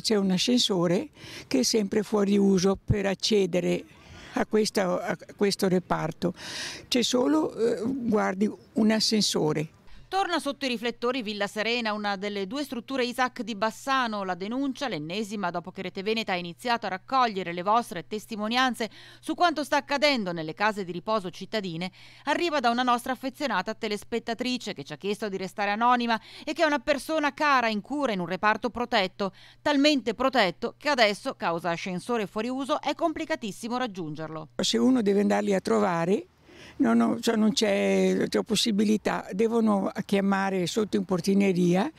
c'è un ascensore che è sempre fuori uso per accedere a, questa, a questo reparto. C'è solo, eh, guardi, un ascensore Torna sotto i riflettori Villa Serena, una delle due strutture Isaac di Bassano. La denuncia, l'ennesima dopo che Rete Veneta ha iniziato a raccogliere le vostre testimonianze su quanto sta accadendo nelle case di riposo cittadine, arriva da una nostra affezionata telespettatrice che ci ha chiesto di restare anonima e che è una persona cara in cura in un reparto protetto, talmente protetto che adesso, causa ascensore fuori uso, è complicatissimo raggiungerlo. Se uno deve andarli a trovare, no, no, cioè non c'è possibilità, devono chiamare sotto in portineria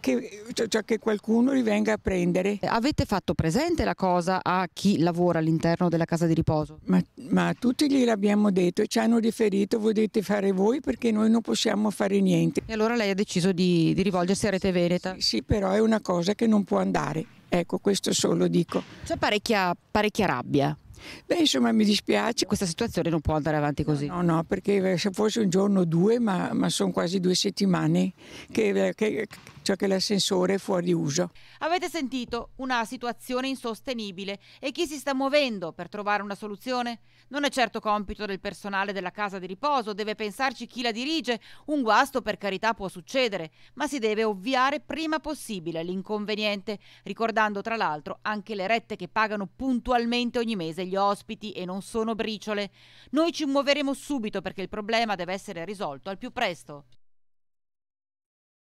che, cioè, cioè che qualcuno li venga a prendere. Avete fatto presente la cosa a chi lavora all'interno della casa di riposo? Ma, ma tutti gliel'abbiamo detto e ci hanno riferito, volete fare voi perché noi non possiamo fare niente. E allora lei ha deciso di, di rivolgersi a Rete Veneta? Sì, sì, però è una cosa che non può andare. Ecco, questo solo dico. C'è parecchia, parecchia rabbia Beh, insomma, mi dispiace. Questa situazione non può andare avanti così. No, no, perché eh, se fosse un giorno o due, ma, ma sono quasi due settimane che, eh, che, cioè che l'ascensore è fuori uso. Avete sentito una situazione insostenibile e chi si sta muovendo per trovare una soluzione? Non è certo compito del personale della casa di riposo, deve pensarci chi la dirige. Un guasto per carità può succedere, ma si deve ovviare prima possibile l'inconveniente, ricordando tra l'altro anche le rette che pagano puntualmente ogni mese gli degli ospiti e non sono briciole. Noi ci muoveremo subito perché il problema deve essere risolto al più presto.